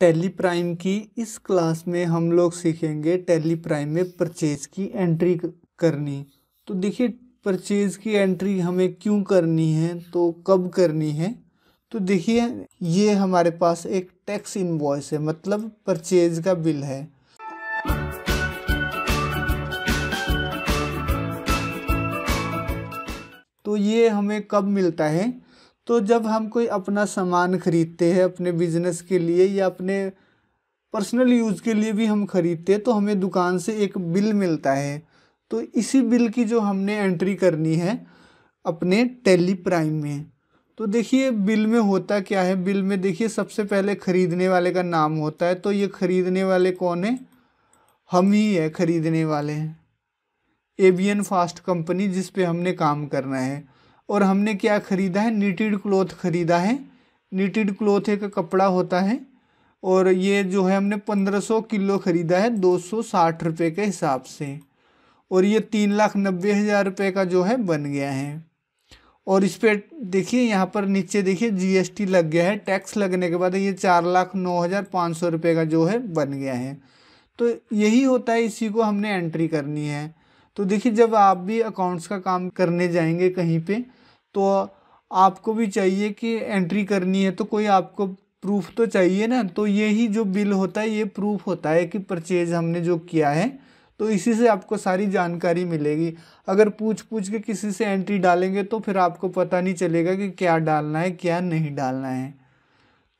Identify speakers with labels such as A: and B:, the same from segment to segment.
A: Tally Prime की इस class में हम लोग सीखेंगे टेली प्राइम में परचेज की एंट्री करनी तो देखिए परचेज की एंट्री हमें क्यों करनी है तो कब करनी है तो देखिए ये हमारे पास एक टैक्स इनवॉइस है मतलब परचेज का बिल है तो ये हमें कब मिलता है तो जब हम कोई अपना सामान ख़रीदते हैं अपने बिजनेस के लिए या अपने पर्सनल यूज़ के लिए भी हम ख़रीदते हैं तो हमें दुकान से एक बिल मिलता है तो इसी बिल की जो हमने एंट्री करनी है अपने टेली प्राइम में तो देखिए बिल में होता क्या है बिल में देखिए सबसे पहले ख़रीदने वाले का नाम होता है तो ये ख़रीदने वाले कौन है हम ही है ख़रीदने वाले एवियन फास्ट कंपनी जिस पे हमने काम करना है और हमने क्या ख़रीदा है नीटेड क्लोथ ख़रीदा है नीटेड क्लोथ एक कपड़ा होता है और ये जो है हमने पंद्रह सौ किलो ख़रीदा है दो सौ साठ रुपये के हिसाब से और ये तीन लाख नब्बे हज़ार रुपये का जो है बन गया है और इस पर देखिए यहाँ पर नीचे देखिए जीएसटी लग गया है टैक्स लगने के बाद ये चार लाख नौ हज़ार पाँच सौ रुपये का जो है बन गया है तो यही होता है इसी को हमने एंट्री करनी है तो देखिए जब आप भी अकाउंट्स का काम करने जाएंगे कहीं पे तो आपको भी चाहिए कि एंट्री करनी है तो कोई आपको प्रूफ तो चाहिए ना तो यही जो बिल होता है ये प्रूफ होता है कि परचेज हमने जो किया है तो इसी से आपको सारी जानकारी मिलेगी अगर पूछ पूछ के किसी से एंट्री डालेंगे तो फिर आपको पता नहीं चलेगा कि क्या डालना है क्या नहीं डालना है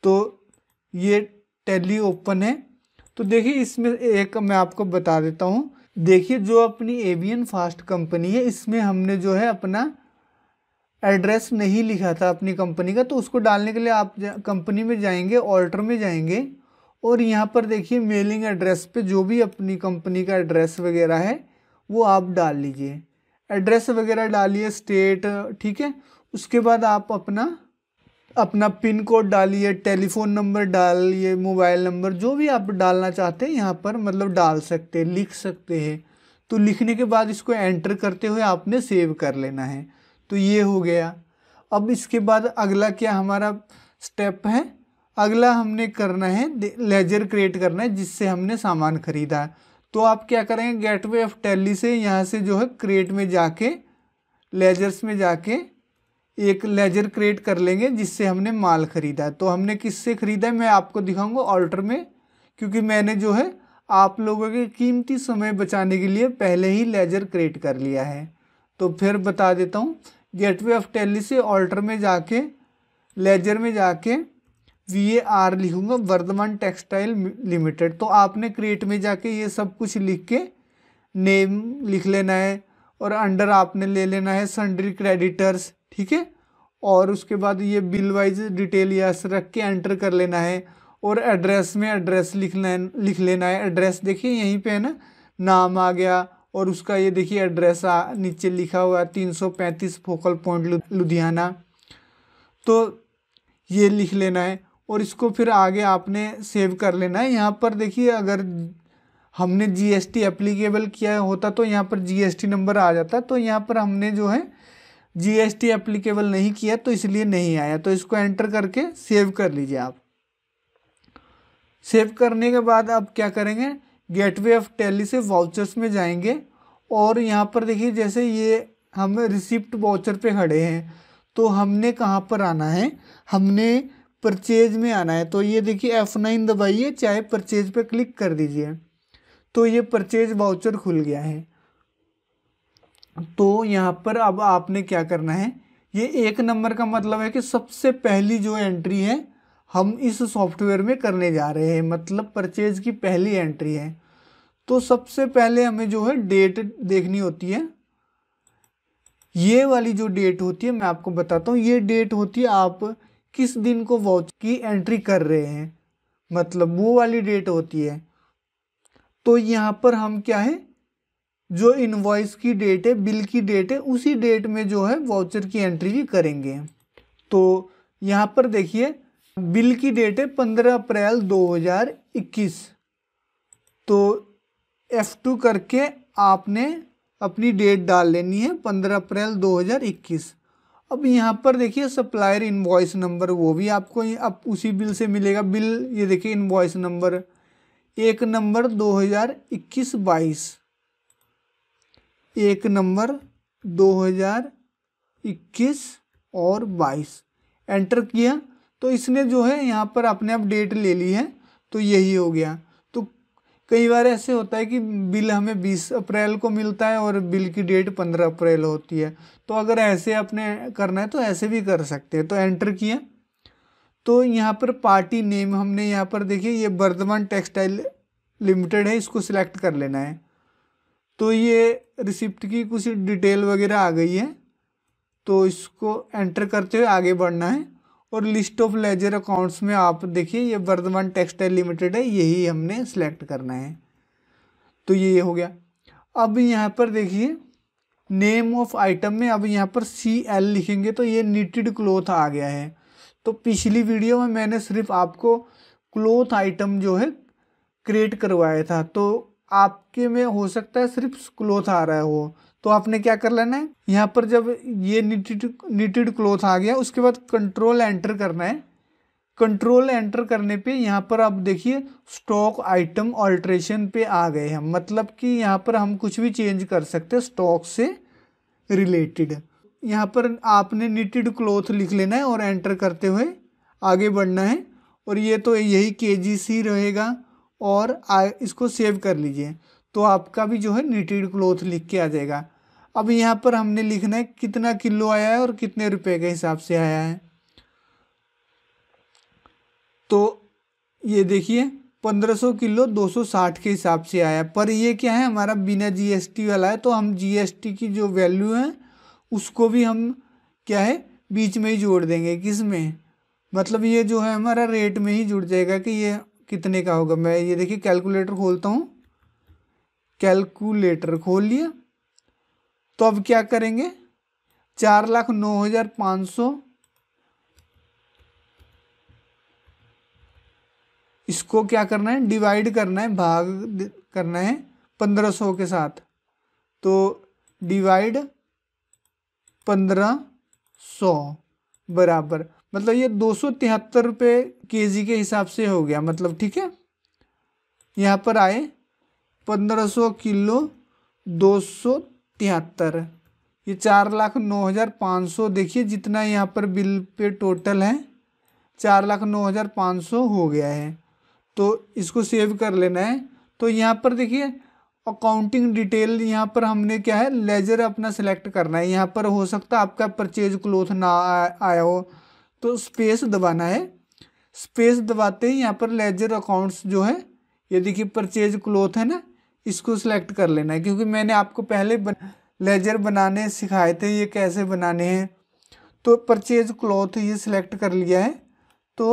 A: तो ये टैली ओपन है तो देखिए इसमें एक मैं आपको बता देता हूँ देखिए जो अपनी एवियन फास्ट कंपनी है इसमें हमने जो है अपना एड्रेस नहीं लिखा था अपनी कंपनी का तो उसको डालने के लिए आप कंपनी में जाएंगे ऑल्टर में जाएंगे और यहाँ पर देखिए मेलिंग एड्रेस पे जो भी अपनी कंपनी का एड्रेस वगैरह है वो आप डाल लीजिए एड्रेस वगैरह डालिए स्टेट ठीक है उसके बाद आप अपना अपना पिन कोड डालिए टेलीफोन नंबर डालिए मोबाइल नंबर जो भी आप डालना चाहते हैं यहाँ पर मतलब डाल सकते हैं लिख सकते हैं तो लिखने के बाद इसको एंटर करते हुए आपने सेव कर लेना है तो ये हो गया अब इसके बाद अगला क्या हमारा स्टेप है अगला हमने करना है लेजर क्रिएट करना है जिससे हमने सामान खरीदा है तो आप क्या करेंगे गेटवे ऑफ टेली से यहाँ से जो है क्रिएट में जाके लेजर्स में जाके एक लेजर क्रिएट कर लेंगे जिससे हमने माल ख़रीदा है तो हमने किससे ख़रीदा है मैं आपको दिखाऊंगा ऑर्डर में क्योंकि मैंने जो है आप लोगों के कीमती समय बचाने के लिए पहले ही लेजर क्रिएट कर लिया है तो फिर बता देता हूँ गेटवे ऑफ टेली से ऑल्टर में जाके लेजर में जाके वी ए आर लिखूँगा वर्धमान टेक्सटाइल लिमिटेड तो आपने क्रिएट में जाके ये सब कुछ लिख के नेम लिख लेना है और अंडर आपने ले लेना है सन्ड्री क्रेडिटर्स ठीक है और उसके बाद ये बिल वाइज डिटेल यहाँ से रख के एंटर कर लेना है और एड्रेस में एड्रेस लिख लिख लेना है एड्रेस देखिए यहीं पे है ना नाम आ गया और उसका ये देखिए एड्रेस आ, नीचे लिखा हुआ है तीन सौ पैंतीस फोकल पॉइंट लुधियाना तो ये लिख लेना है और इसको फिर आगे आपने सेव कर लेना है यहाँ पर देखिए अगर हमने जीएसटी एप्लीकेबल किया होता तो यहाँ पर जीएसटी नंबर आ जाता तो यहाँ पर हमने जो है जीएसटी एप्लीकेबल नहीं किया तो इसलिए नहीं आया तो इसको एंटर करके सेव कर लीजिए आप सेव करने के बाद आप क्या करेंगे गेटवे ऑफ टेली से वाउचर्स में जाएंगे और यहाँ पर देखिए जैसे ये हम रिसिप्ट वाउचर पे खड़े हैं तो हमने कहाँ पर आना है हमने परचेज में आना है तो ये देखिए एफ़ नाइन दबाइए चाहे परचेज पे क्लिक कर दीजिए तो ये परचेज वाउचर खुल गया है तो यहाँ पर अब आपने क्या करना है ये एक नंबर का मतलब है कि सबसे पहली जो एंट्री है हम इस सॉफ्टवेयर में करने जा रहे हैं मतलब परचेज की पहली एंट्री है तो सबसे पहले हमें जो है डेट देखनी होती है ये वाली जो डेट होती है मैं आपको बताता हूँ ये डेट होती है आप किस दिन को वॉच की एंट्री कर रहे हैं मतलब वो वाली डेट होती है तो यहाँ पर हम क्या है जो इनवॉइस की डेट है बिल की डेट है उसी डेट में जो है वाउचर की एंट्री भी करेंगे तो यहाँ पर देखिए बिल की डेट है पंद्रह अप्रैल 2021 तो F2 करके आपने अपनी डेट डाल लेनी है पंद्रह अप्रैल 2021 अब यहाँ पर देखिए सप्लायर इनवॉइस नंबर वो भी आपको अब उसी बिल से मिलेगा बिल ये देखिए इनवॉइस नंबर एक नंबर 2021-22 एक नंबर 2021 और 22 एंटर किया तो इसने जो है यहाँ पर अपने आप डेट ले ली है तो यही हो गया तो कई बार ऐसे होता है कि बिल हमें 20 अप्रैल को मिलता है और बिल की डेट 15 अप्रैल होती है तो अगर ऐसे अपने करना है तो ऐसे भी कर सकते हैं तो एंटर किया तो यहाँ पर पार्टी नेम हमने यहाँ पर देखिए ये वर्धमान टेक्सटाइल लिमिटेड है इसको सिलेक्ट कर लेना है तो ये रिसिप्ट की कुछ डिटेल वगैरह आ गई है तो इसको एंटर करते हुए आगे बढ़ना है और लिस्ट ऑफ लेजर अकाउंट्स में आप देखिए ये वर्धमान टेक्सटाइल लिमिटेड है यही हमने सेलेक्ट करना है तो ये हो गया अब यहाँ पर देखिए नेम ऑफ आइटम में अब यहाँ पर सी एल लिखेंगे तो ये निटेड क्लोथ आ गया है तो पिछली वीडियो में मैंने सिर्फ आपको क्लोथ आइटम जो है क्रिएट करवाया था तो आपके में हो सकता है सिर्फ क्लोथ आ रहा है वो तो आपने क्या कर लेना है यहाँ पर जब ये निटेड निटेड क्लोथ आ गया उसके बाद कंट्रोल एंटर करना है कंट्रोल एंटर करने पे यहाँ पर आप देखिए स्टॉक आइटम ऑल्ट्रेशन पे आ गए हैं मतलब कि यहाँ पर हम कुछ भी चेंज कर सकते हैं स्टॉक से रिलेटेड यहाँ पर आपने निटेड क्लॉथ लिख लेना है और एंटर करते हुए आगे बढ़ना है और ये तो यही के जी सी रहेगा और आ, इसको सेव कर लीजिए तो आपका भी जो है निटेड क्लॉथ लिख के आ जाएगा अब यहाँ पर हमने लिखना है कितना किलो आया है और कितने रुपए के हिसाब से आया है तो ये देखिए 1500 किलो 260 के हिसाब से आया पर ये क्या है हमारा बिना जीएसटी वाला है तो हम जीएसटी की जो वैल्यू है उसको भी हम क्या है बीच में ही जोड़ देंगे किस में मतलब ये जो है हमारा रेट में ही जुड़ जाएगा कि ये कितने का होगा मैं ये देखिए कैलकुलेटर खोलता हूँ कैलकुलेटर खोल लिया तो अब क्या करेंगे चार लाख नौ हज़ार पाँच सौ इसको क्या करना है डिवाइड करना है भाग करना है पंद्रह सौ के साथ तो डिवाइड पंद्रह सौ बराबर मतलब ये दो सौ तिहत्तर रुपये के जी के हिसाब से हो गया मतलब ठीक है यहाँ पर आए पंद्रह सौ किलो दो सौ तिहत्तर ये चार लाख नौ हज़ार पाँच सौ देखिए जितना यहाँ पर बिल पे टोटल है चार लाख नौ हज़ार पाँच सौ हो गया है तो इसको सेव कर लेना है तो यहाँ पर देखिए अकाउंटिंग डिटेल यहाँ पर हमने क्या है लेजर अपना सिलेक्ट करना है यहाँ पर हो सकता है आपका परचेज क्लोथ ना आया हो तो स्पेस दबाना है स्पेस दबाते ही यहाँ पर लेजर अकाउंट्स जो है ये देखिए परचेज क्लोथ है ना इसको सिलेक्ट कर लेना है क्योंकि मैंने आपको पहले बन, लेजर बनाने सिखाए थे ये कैसे बनाने हैं तो परचेज क्लॉथ ये सिलेक्ट कर लिया है तो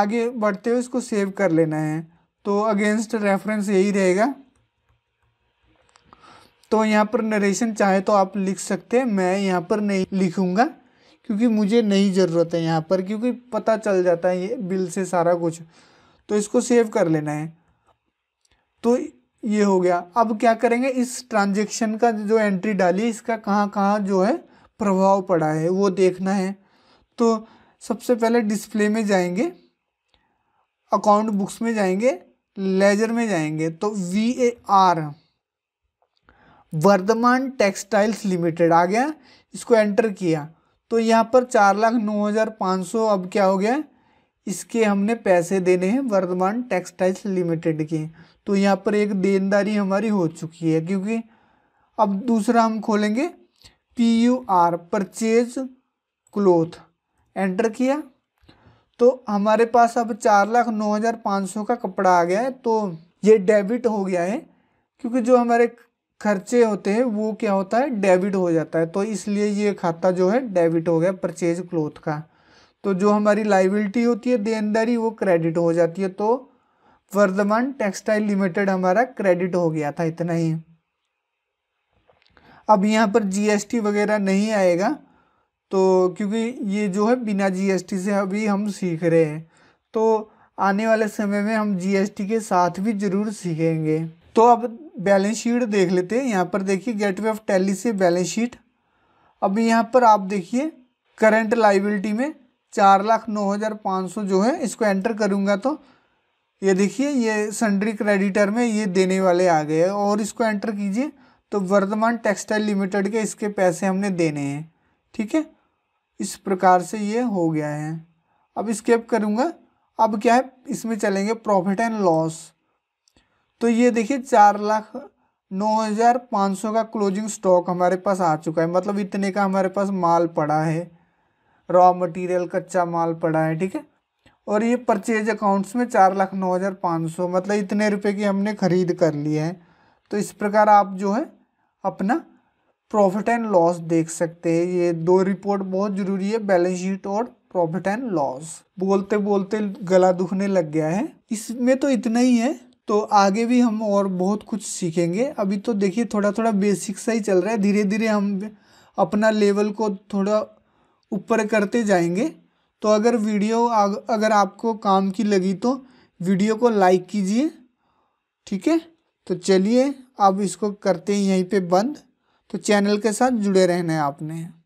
A: आगे बढ़ते हुए इसको सेव कर लेना है तो अगेंस्ट रेफरेंस यही रहेगा तो यहाँ पर नरेशन चाहे तो आप लिख सकते हैं मैं यहाँ पर नहीं लिखूँगा क्योंकि मुझे नहीं ज़रूरत है यहाँ पर क्योंकि पता चल जाता है ये बिल से सारा कुछ तो इसको सेव कर लेना है तो ये हो गया अब क्या करेंगे इस ट्रांजेक्शन का जो एंट्री डाली इसका कहाँ कहाँ जो है प्रभाव पड़ा है वो देखना है तो सबसे पहले डिस्प्ले में जाएंगे अकाउंट बुक्स में जाएंगे लेजर में जाएंगे तो V A R Vardhman textiles limited आ गया इसको एंटर किया तो यहाँ पर चार लाख नौ हज़ार पाँच सौ अब क्या हो गया इसके हमने पैसे देने हैं वर्धमान टेक्सटाइल्स लिमिटेड के तो यहाँ पर एक देनदारी हमारी हो चुकी है क्योंकि अब दूसरा हम खोलेंगे P U R purchase cloth enter किया तो हमारे पास अब चार लाख नौ हज़ार पाँच सौ का कपड़ा आ गया है तो ये डेबिट हो गया है क्योंकि जो हमारे खर्चे होते हैं वो क्या होता है डेबिट हो जाता है तो इसलिए ये खाता जो है डेबिट हो गया परचेज क्लोथ का तो जो हमारी लाइबिलिटी होती है देनदारी वो क्रेडिट हो जाती है तो वर्धमान टेक्सटाइल लिमिटेड हमारा क्रेडिट हो गया था इतना ही अब यहाँ पर जीएसटी वगैरह नहीं आएगा तो क्योंकि ये जो है बिना जीएसटी से अभी हम सीख रहे हैं तो आने वाले समय में हम जीएसटी के साथ भी ज़रूर सीखेंगे तो अब बैलेंस शीट देख लेते हैं यहाँ पर देखिए गेटवे ऑफ टैली से बैलेंस शीट अब यहाँ पर आप देखिए करंट लाइबिलिटी में चार लाख नौ हज़ार पाँच सौ जो है इसको एंटर करूँगा तो ये देखिए ये सन्ड्री क्रेडिटर में ये देने वाले आ गए हैं और इसको एंटर कीजिए तो वर्धमान टेक्सटाइल लिमिटेड के इसके पैसे हमने देने हैं ठीक है इस प्रकार से ये हो गया है अब स्केप करूँगा अब क्या है इसमें चलेंगे प्रॉफिट एंड लॉस तो ये देखिए चार लाख नौ हज़ार पाँच सौ का क्लोजिंग स्टॉक हमारे पास आ चुका है मतलब इतने का हमारे पास माल पड़ा है रॉ मटेरियल कच्चा माल पड़ा है ठीक है और ये परचेज अकाउंट्स में चार लाख नौ हज़ार पाँच सौ मतलब इतने रुपए की हमने खरीद कर लिए हैं तो इस प्रकार आप जो है अपना प्रॉफिट एंड लॉस देख सकते हैं ये दो रिपोर्ट बहुत ज़रूरी है बैलेंस शीट और प्रॉफिट एंड लॉस बोलते बोलते गला दुखने लग गया है इसमें तो इतना ही है तो आगे भी हम और बहुत कुछ सीखेंगे अभी तो देखिए थोड़ा थोड़ा बेसिक सा ही चल रहा है धीरे धीरे हम अपना लेवल को थोड़ा ऊपर करते जाएंगे तो अगर वीडियो अगर आपको काम की लगी तो वीडियो को लाइक कीजिए ठीक है तो चलिए अब इसको करते हैं यहीं पे बंद तो चैनल के साथ जुड़े रहने आपने